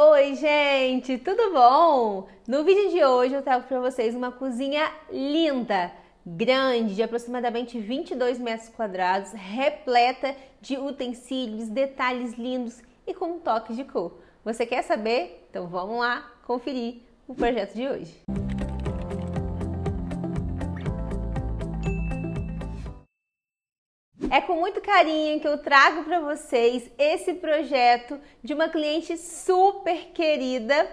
Oi, gente, tudo bom? No vídeo de hoje eu trago para vocês uma cozinha linda, grande, de aproximadamente 22 metros quadrados, repleta de utensílios, detalhes lindos e com um toque de cor. Você quer saber? Então vamos lá conferir o projeto de hoje. Música É com muito carinho que eu trago para vocês esse projeto de uma cliente super querida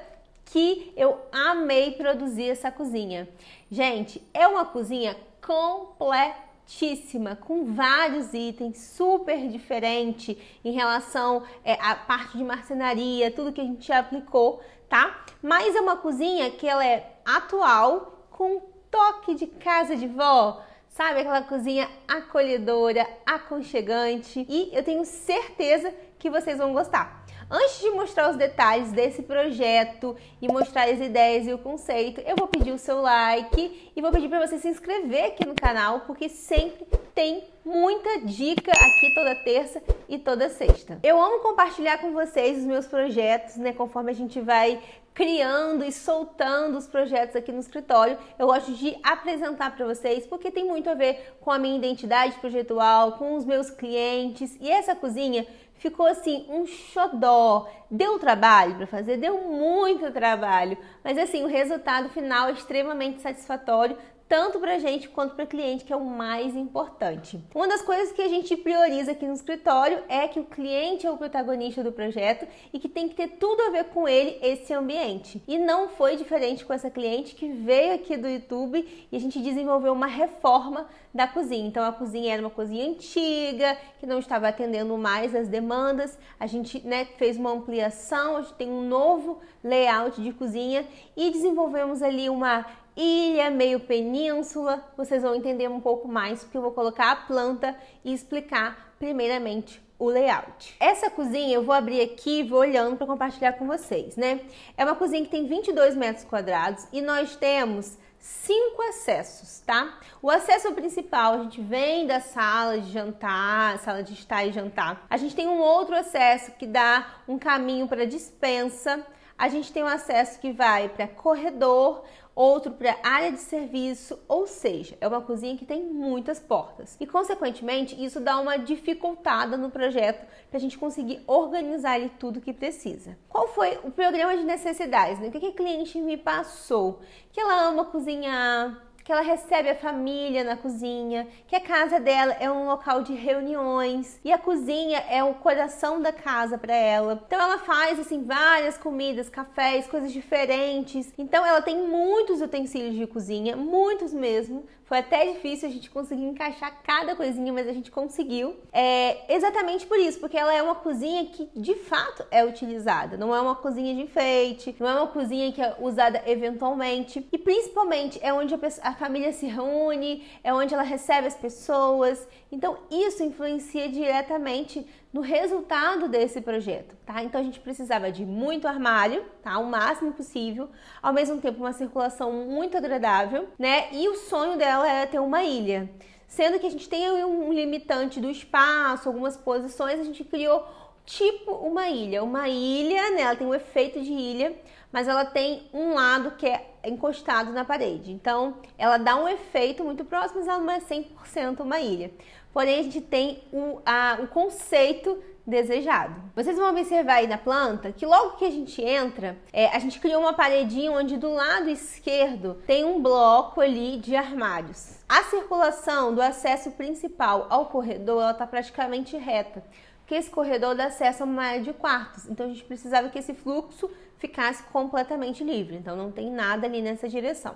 que eu amei produzir essa cozinha. Gente, é uma cozinha completíssima, com vários itens, super diferente em relação é, à parte de marcenaria, tudo que a gente aplicou, tá? Mas é uma cozinha que ela é atual, com toque de casa de vó Sabe aquela cozinha acolhedora, aconchegante e eu tenho certeza que vocês vão gostar. Antes de mostrar os detalhes desse projeto e mostrar as ideias e o conceito, eu vou pedir o seu like e vou pedir para você se inscrever aqui no canal, porque sempre tem muita dica aqui toda terça e toda sexta. Eu amo compartilhar com vocês os meus projetos, né? Conforme a gente vai criando e soltando os projetos aqui no escritório. Eu gosto de apresentar para vocês porque tem muito a ver com a minha identidade projetual, com os meus clientes e essa cozinha ficou assim um xodó. Deu trabalho para fazer, deu muito trabalho, mas assim, o resultado final é extremamente satisfatório, tanto para gente quanto para cliente, que é o mais importante. Uma das coisas que a gente prioriza aqui no escritório é que o cliente é o protagonista do projeto e que tem que ter tudo a ver com ele esse ambiente. E não foi diferente com essa cliente que veio aqui do YouTube e a gente desenvolveu uma reforma da cozinha. Então a cozinha era uma cozinha antiga, que não estava atendendo mais as demandas. A gente né, fez uma ampliação, a gente tem um novo layout de cozinha e desenvolvemos ali uma ilha, meio península, vocês vão entender um pouco mais, porque eu vou colocar a planta e explicar primeiramente o layout. Essa cozinha eu vou abrir aqui e vou olhando para compartilhar com vocês, né? É uma cozinha que tem 22 metros quadrados e nós temos cinco acessos, tá? O acesso principal, a gente vem da sala de jantar, sala de estar e jantar. A gente tem um outro acesso que dá um caminho para dispensa a gente tem um acesso que vai para corredor, outro para área de serviço, ou seja, é uma cozinha que tem muitas portas. E consequentemente, isso dá uma dificultada no projeto para a gente conseguir organizar ali tudo que precisa. Qual foi o programa de necessidades? Né? O que, que a cliente me passou? Que ela ama cozinhar, que ela recebe a família na cozinha, que a casa dela é um local de reuniões e a cozinha é o coração da casa para ela. Então ela faz assim várias comidas, cafés, coisas diferentes. Então ela tem muitos utensílios de cozinha, muitos mesmo. Foi até difícil a gente conseguir encaixar cada coisinha, mas a gente conseguiu. É exatamente por isso, porque ela é uma cozinha que de fato é utilizada, não é uma cozinha de enfeite, não é uma cozinha que é usada eventualmente e principalmente é onde a família se reúne, é onde ela recebe as pessoas. Então, isso influencia diretamente no resultado desse projeto, tá? Então, a gente precisava de muito armário, tá? O máximo possível, ao mesmo tempo, uma circulação muito agradável, né? E o sonho dela era ter uma ilha. Sendo que a gente tem um limitante do espaço, algumas posições, a gente criou tipo uma ilha. Uma ilha, né, ela tem um efeito de ilha, mas ela tem um lado que é encostado na parede. Então, ela dá um efeito muito próximo, mas ela não é 100% uma ilha. Porém, a gente tem o, a, o conceito desejado. Vocês vão observar aí na planta que logo que a gente entra, é, a gente criou uma paredinha onde do lado esquerdo tem um bloco ali de armários. A circulação do acesso principal ao corredor ela está praticamente reta, que esse corredor dá acesso a uma área de quartos. Então a gente precisava que esse fluxo ficasse completamente livre. Então não tem nada ali nessa direção.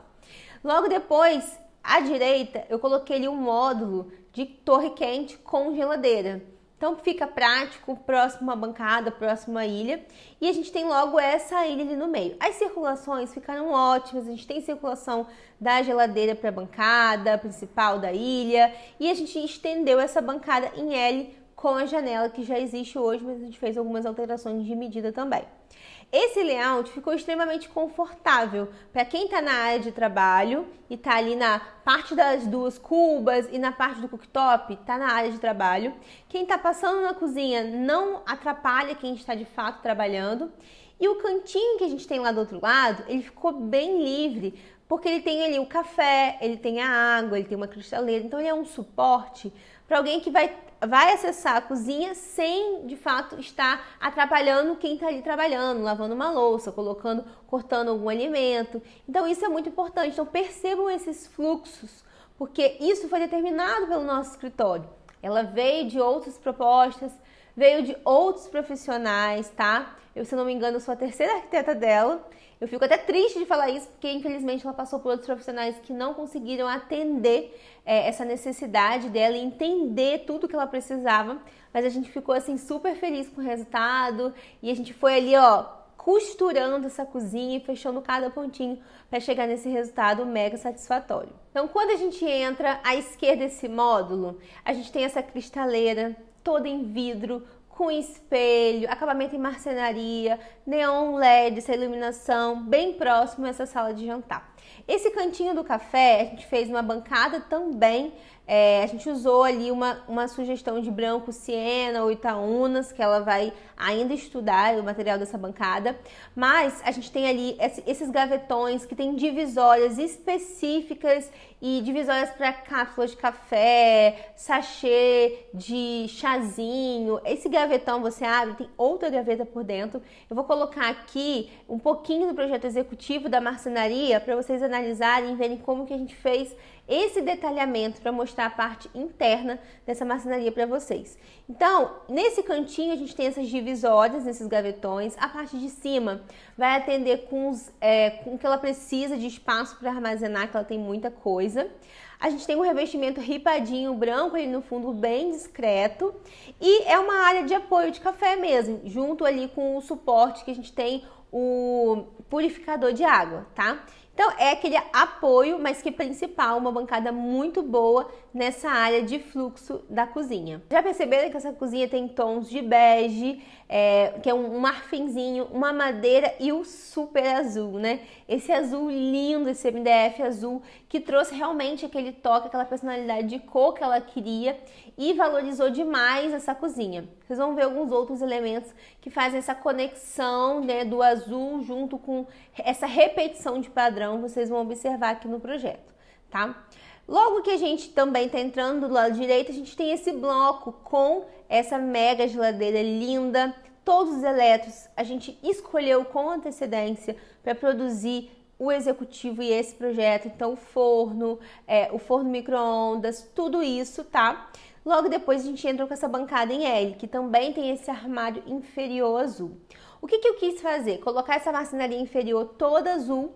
Logo depois, à direita, eu coloquei ali um módulo de torre quente com geladeira. Então fica prático, próximo à bancada, próximo à ilha. E a gente tem logo essa ilha ali no meio. As circulações ficaram ótimas, a gente tem circulação da geladeira para a bancada principal da ilha. E a gente estendeu essa bancada em L com a janela que já existe hoje, mas a gente fez algumas alterações de medida também. Esse layout ficou extremamente confortável para quem está na área de trabalho e está ali na parte das duas cubas e na parte do cooktop, está na área de trabalho. Quem está passando na cozinha não atrapalha quem está de fato trabalhando. E o cantinho que a gente tem lá do outro lado, ele ficou bem livre porque ele tem ali o café, ele tem a água, ele tem uma cristaleira, então ele é um suporte para alguém que vai, vai acessar a cozinha sem de fato estar atrapalhando quem está ali trabalhando, lavando uma louça, colocando, cortando algum alimento. Então isso é muito importante. Então percebam esses fluxos, porque isso foi determinado pelo nosso escritório. Ela veio de outras propostas, veio de outros profissionais, tá? Eu, se não me engano, sou a terceira arquiteta dela. Eu fico até triste de falar isso, porque infelizmente ela passou por outros profissionais que não conseguiram atender é, essa necessidade dela e entender tudo que ela precisava. Mas a gente ficou assim super feliz com o resultado e a gente foi ali, ó, costurando essa cozinha e fechando cada pontinho para chegar nesse resultado mega satisfatório. Então, quando a gente entra à esquerda desse módulo, a gente tem essa cristaleira, toda em vidro, com espelho, acabamento em marcenaria, neon LED, essa iluminação, bem próximo a essa sala de jantar. Esse cantinho do café, a gente fez uma bancada também. É, a gente usou ali uma, uma sugestão de branco Siena ou Itaúnas, que ela vai ainda estudar o material dessa bancada. Mas a gente tem ali esses gavetões que tem divisórias específicas e divisórias para cápsulas de café, sachê de chazinho. Esse gavetão você abre, tem outra gaveta por dentro. Eu vou colocar aqui um pouquinho do projeto executivo da marcenaria para você vocês analisarem e verem como que a gente fez esse detalhamento para mostrar a parte interna dessa marcenaria para vocês. Então, nesse cantinho a gente tem essas divisórias, nesses gavetões. A parte de cima vai atender com, os, é, com o que ela precisa de espaço para armazenar, que ela tem muita coisa. A gente tem um revestimento ripadinho branco ali no fundo, bem discreto. E é uma área de apoio de café mesmo, junto ali com o suporte que a gente tem o purificador de água, tá? Então é aquele apoio, mas que principal, uma bancada muito boa nessa área de fluxo da cozinha. Já perceberam que essa cozinha tem tons de bege, é, que é um marfimzinho, uma madeira e o super azul, né? Esse azul lindo, esse MDF azul, que trouxe realmente aquele toque, aquela personalidade de cor que ela queria e valorizou demais essa cozinha. Vocês vão ver alguns outros elementos que fazem essa conexão né, do azul junto com essa repetição de padrão, vocês vão observar aqui no projeto, tá? Logo que a gente também está entrando do lado direito, a gente tem esse bloco com essa mega geladeira linda, todos os elétrons a gente escolheu com antecedência para produzir o executivo e esse projeto, então o forno, é, o forno micro-ondas, tudo isso, tá? Logo depois a gente entra com essa bancada em L, que também tem esse armário inferior azul. O que, que eu quis fazer? Colocar essa marcenaria inferior toda azul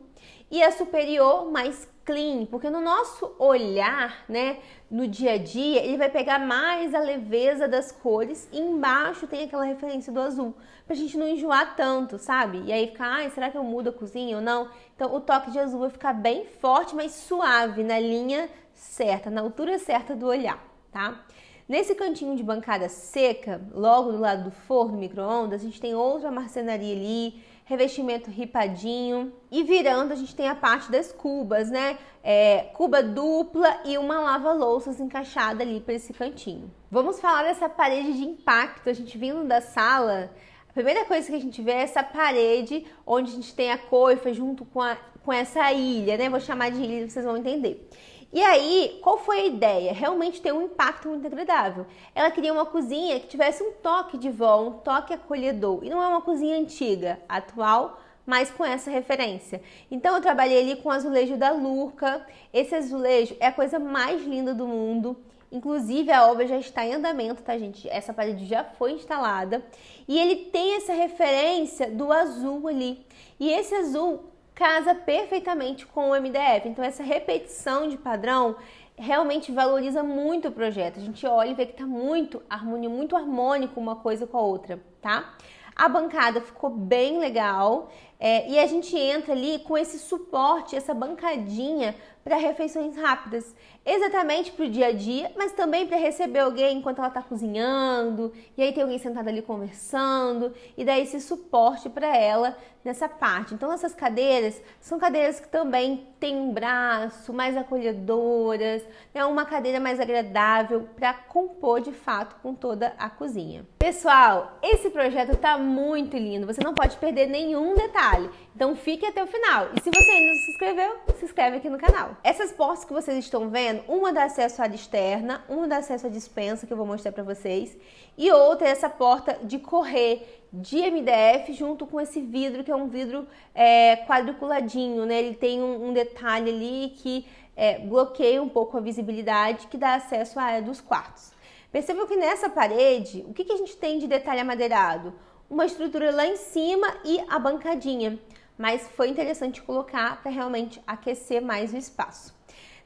e a é superior mais clean, porque no nosso olhar, né, no dia a dia, ele vai pegar mais a leveza das cores e embaixo tem aquela referência do azul, pra gente não enjoar tanto, sabe? E aí ficar, ai, será que eu mudo a cozinha ou não? Então o toque de azul vai ficar bem forte, mas suave, na linha certa, na altura certa do olhar, tá? Nesse cantinho de bancada seca, logo do lado do forno, micro-ondas, a gente tem outra marcenaria ali, revestimento ripadinho. E virando, a gente tem a parte das cubas, né? É, cuba dupla e uma lava-louças encaixada ali para esse cantinho. Vamos falar dessa parede de impacto. A gente vindo da sala, a primeira coisa que a gente vê é essa parede onde a gente tem a coifa junto com, a, com essa ilha, né? Vou chamar de ilha, vocês vão entender. E aí, qual foi a ideia? Realmente ter um impacto muito agradável. Ela queria uma cozinha que tivesse um toque de vó, um toque acolhedor. E não é uma cozinha antiga, atual, mas com essa referência. Então eu trabalhei ali com azulejo da Lurca. Esse azulejo é a coisa mais linda do mundo. Inclusive a obra já está em andamento, tá gente? Essa parede já foi instalada e ele tem essa referência do azul ali. E esse azul casa perfeitamente com o MDF. Então essa repetição de padrão realmente valoriza muito o projeto. A gente olha e vê que está muito harmonia, muito harmônico uma coisa com a outra, tá? A bancada ficou bem legal. É, e a gente entra ali com esse suporte, essa bancadinha para refeições rápidas, exatamente para o dia a dia, mas também para receber alguém enquanto ela está cozinhando, e aí tem alguém sentado ali conversando, e daí esse suporte para ela nessa parte. Então essas cadeiras são cadeiras que também têm um braço mais acolhedoras, né, uma cadeira mais agradável para compor de fato com toda a cozinha. Pessoal, esse projeto está muito lindo, você não pode perder nenhum detalhe detalhe. Então fique até o final. E se você ainda não se inscreveu, se inscreve aqui no canal. Essas portas que vocês estão vendo, uma dá acesso à área externa, uma dá acesso à dispensa que eu vou mostrar para vocês, e outra é essa porta de correr de MDF junto com esse vidro que é um vidro é, quadriculadinho, né? Ele tem um, um detalhe ali que é, bloqueia um pouco a visibilidade que dá acesso à área dos quartos. Percebam que nessa parede, o que, que a gente tem de detalhe amadeirado? uma estrutura lá em cima e a bancadinha. Mas foi interessante colocar para realmente aquecer mais o espaço.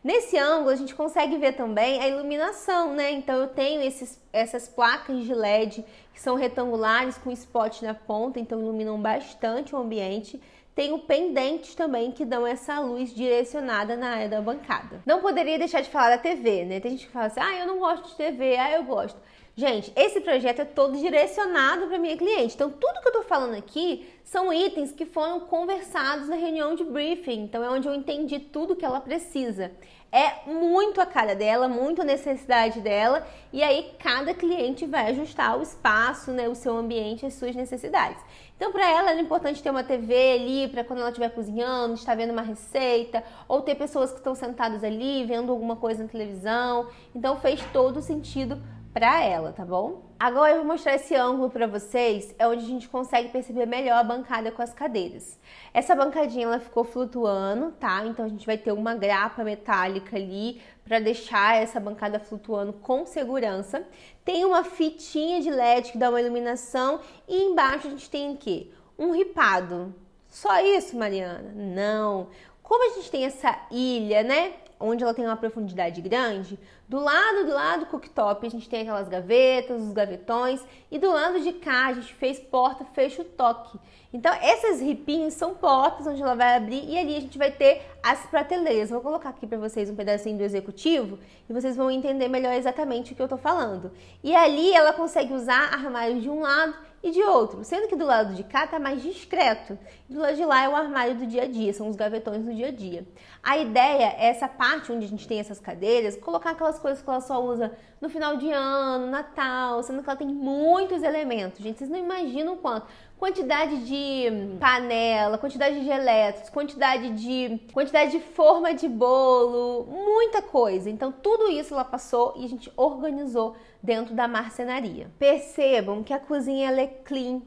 Nesse ângulo a gente consegue ver também a iluminação, né? Então eu tenho esses, essas placas de LED que são retangulares com spot na ponta, então iluminam bastante o ambiente. Tenho pendentes também que dão essa luz direcionada na área da bancada. Não poderia deixar de falar da TV, né? Tem gente que fala assim, ah, eu não gosto de TV, ah, eu gosto. Gente, esse projeto é todo direcionado para minha cliente. Então, tudo que eu estou falando aqui são itens que foram conversados na reunião de briefing. Então, é onde eu entendi tudo que ela precisa. É muito a cara dela, muito a necessidade dela. E aí, cada cliente vai ajustar o espaço, né, o seu ambiente, as suas necessidades. Então, para ela era importante ter uma TV ali para quando ela estiver cozinhando, estar vendo uma receita, ou ter pessoas que estão sentadas ali vendo alguma coisa na televisão. Então, fez todo sentido para ela, tá bom? Agora eu vou mostrar esse ângulo para vocês, é onde a gente consegue perceber melhor a bancada com as cadeiras. Essa bancadinha ela ficou flutuando, tá? Então a gente vai ter uma grapa metálica ali para deixar essa bancada flutuando com segurança. Tem uma fitinha de LED que dá uma iluminação e embaixo a gente tem o quê? Um ripado. Só isso, Mariana? Não. Como a gente tem essa ilha, né? Onde ela tem uma profundidade grande, do lado do lado do cooktop a gente tem aquelas gavetas, os gavetões e do lado de cá a gente fez porta fecho toque. Então essas ripinhas são portas onde ela vai abrir e ali a gente vai ter as prateleiras. Vou colocar aqui para vocês um pedacinho do executivo e vocês vão entender melhor exatamente o que eu estou falando. E ali ela consegue usar armários de um lado e de outro, sendo que do lado de cá está mais discreto. Do lado de lá é o armário do dia a dia, são os gavetões do dia a dia. A ideia é essa parte onde a gente tem essas cadeiras, colocar aquelas aquelas coisas que ela só usa no final de ano, Natal, sendo que ela tem muitos elementos, gente. Vocês não imaginam o quanto. Quantidade de panela, quantidade de elétricos, quantidade de quantidade de forma de bolo, muita coisa. Então tudo isso ela passou e a gente organizou dentro da marcenaria. Percebam que a cozinha ela é clean,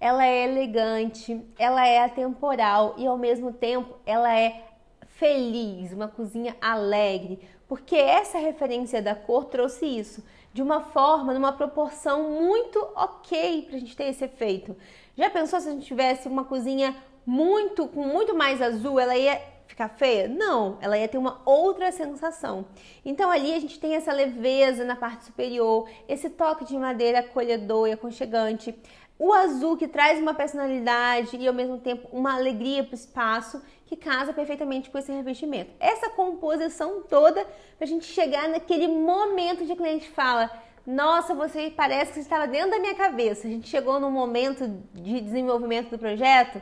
ela é elegante, ela é atemporal e ao mesmo tempo ela é feliz, uma cozinha alegre, porque essa referência da cor trouxe isso de uma forma, numa proporção muito ok para a gente ter esse efeito. Já pensou se a gente tivesse uma cozinha muito com muito mais azul, ela ia ficar feia? Não, ela ia ter uma outra sensação. Então ali a gente tem essa leveza na parte superior, esse toque de madeira acolhedor e aconchegante, o azul que traz uma personalidade e ao mesmo tempo uma alegria para o espaço que casa perfeitamente com esse revestimento. Essa composição toda para a gente chegar naquele momento de cliente fala: Nossa, você parece que estava dentro da minha cabeça. A gente chegou num momento de desenvolvimento do projeto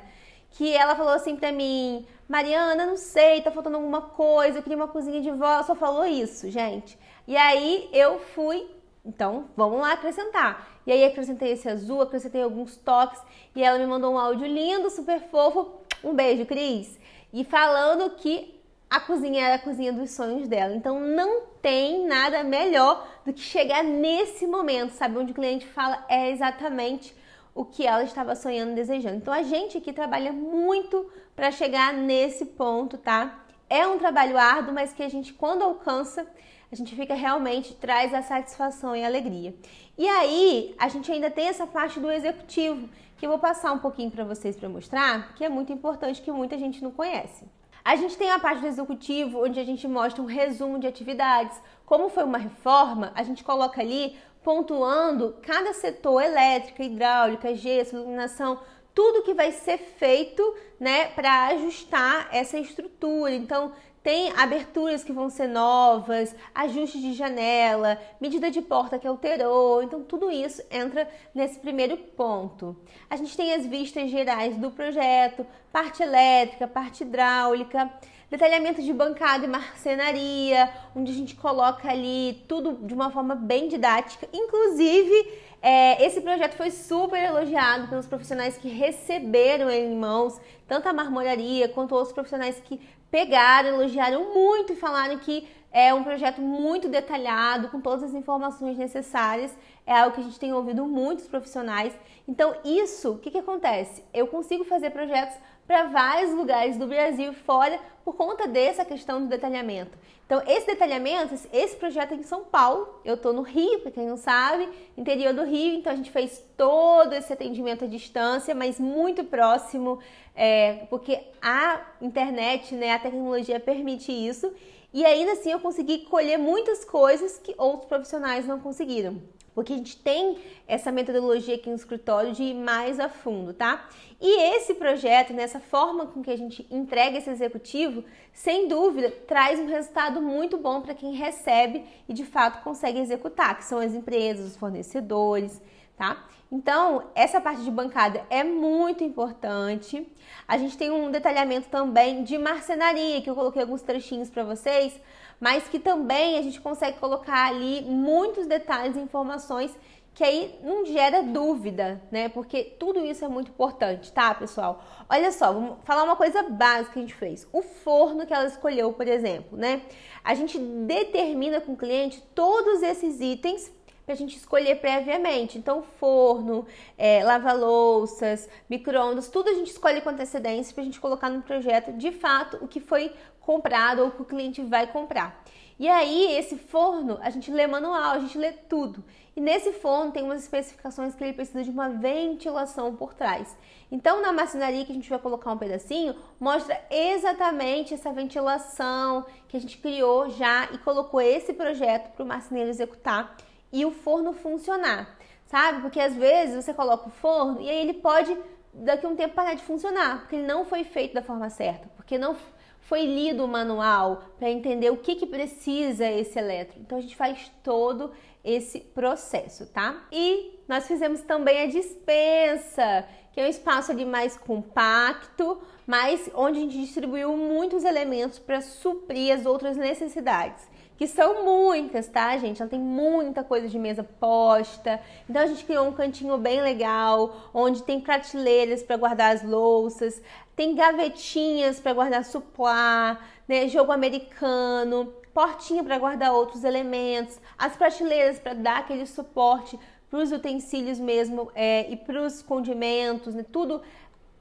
que ela falou assim para mim: Mariana, não sei, tá faltando alguma coisa, eu queria uma cozinha de vó. só falou isso, gente. E aí eu fui então, vamos lá acrescentar. E aí acrescentei esse azul, acrescentei alguns toques e ela me mandou um áudio lindo, super fofo. Um beijo, Cris e falando que a cozinha era a cozinha dos sonhos dela. Então não tem nada melhor do que chegar nesse momento, sabe? Onde o cliente fala é exatamente o que ela estava sonhando, desejando. Então a gente aqui trabalha muito para chegar nesse ponto, tá? É um trabalho árduo, mas que a gente quando alcança, a gente fica realmente, traz a satisfação e alegria. E aí, a gente ainda tem essa parte do executivo, que eu vou passar um pouquinho para vocês para mostrar, que é muito importante, que muita gente não conhece. A gente tem a parte do executivo, onde a gente mostra um resumo de atividades. Como foi uma reforma, a gente coloca ali pontuando cada setor elétrica, hidráulica, gesso, iluminação, tudo que vai ser feito, né, para ajustar essa estrutura. Então, tem aberturas que vão ser novas, ajuste de janela, medida de porta que alterou, então tudo isso entra nesse primeiro ponto. A gente tem as vistas gerais do projeto, parte elétrica, parte hidráulica, detalhamento de bancada e marcenaria, onde a gente coloca ali tudo de uma forma bem didática. Inclusive, é, esse projeto foi super elogiado pelos profissionais que receberam ele em mãos, tanto a marmoraria quanto outros profissionais que pegaram, elogiaram muito e falaram que é um projeto muito detalhado, com todas as informações necessárias. É algo que a gente tem ouvido muitos profissionais. Então, isso, o que, que acontece? Eu consigo fazer projetos para vários lugares do Brasil e fora por conta dessa questão do detalhamento. Então, esse detalhamento, esse projeto é em São Paulo, eu estou no Rio, para quem não sabe, interior do Rio, então a gente fez todo esse atendimento à distância, mas muito próximo, é, porque a internet, né, a tecnologia permite isso, e ainda assim eu consegui colher muitas coisas que outros profissionais não conseguiram porque a gente tem essa metodologia aqui no escritório de ir mais a fundo, tá? E esse projeto, nessa né, forma com que a gente entrega esse executivo, sem dúvida, traz um resultado muito bom para quem recebe e de fato consegue executar, que são as empresas, os fornecedores, tá? Então, essa parte de bancada é muito importante. A gente tem um detalhamento também de marcenaria, que eu coloquei alguns trechinhos para vocês, mas que também a gente consegue colocar ali muitos detalhes e informações que aí não gera dúvida, né? Porque tudo isso é muito importante, tá, pessoal? Olha só, vamos falar uma coisa básica que a gente fez. O forno que ela escolheu, por exemplo, né? A gente determina com o cliente todos esses itens para a gente escolher previamente. Então, forno, é, lava-louças, micro-ondas, tudo a gente escolhe com antecedência para a gente colocar no projeto de fato o que foi comprado ou o que o cliente vai comprar. E aí, esse forno, a gente lê manual, a gente lê tudo. E nesse forno tem umas especificações que ele precisa de uma ventilação por trás. Então, na marcenaria que a gente vai colocar um pedacinho, mostra exatamente essa ventilação que a gente criou já e colocou esse projeto para o marceneiro executar e o forno funcionar, sabe? Porque às vezes você coloca o forno e aí ele pode daqui a um tempo parar de funcionar, porque ele não foi feito da forma certa, porque não foi lido o manual para entender o que, que precisa esse elétron. Então a gente faz todo esse processo, tá? E nós fizemos também a dispensa, que é um espaço ali mais compacto, mas onde a gente distribuiu muitos elementos para suprir as outras necessidades que são muitas, tá, gente? Ela tem muita coisa de mesa posta. Então a gente criou um cantinho bem legal, onde tem prateleiras para guardar as louças, tem gavetinhas para guardar suplá, né, jogo americano, portinha para guardar outros elementos, as prateleiras para dar aquele suporte para os utensílios mesmo é, e para os condimentos, né, tudo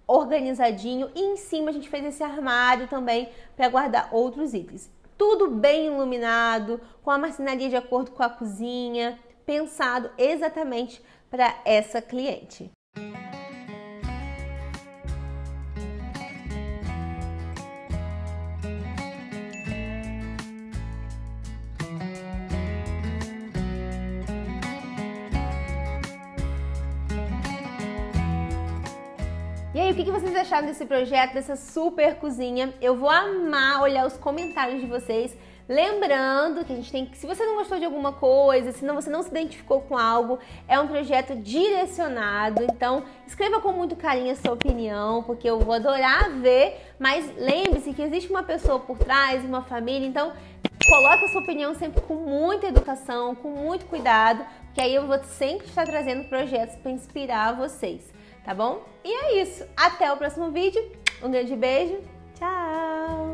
organizadinho. E em cima a gente fez esse armário também para guardar outros itens tudo bem iluminado, com a marcenaria de acordo com a cozinha, pensado exatamente para essa cliente. o que vocês acharam desse projeto, dessa super cozinha. Eu vou amar olhar os comentários de vocês. Lembrando que a gente tem que, se você não gostou de alguma coisa, se não, você não se identificou com algo, é um projeto direcionado. Então, escreva com muito carinho a sua opinião, porque eu vou adorar ver. Mas lembre-se que existe uma pessoa por trás, uma família. Então, coloque a sua opinião sempre com muita educação, com muito cuidado, porque aí eu vou sempre estar trazendo projetos para inspirar vocês tá bom? E é isso. Até o próximo vídeo. Um grande beijo. Tchau!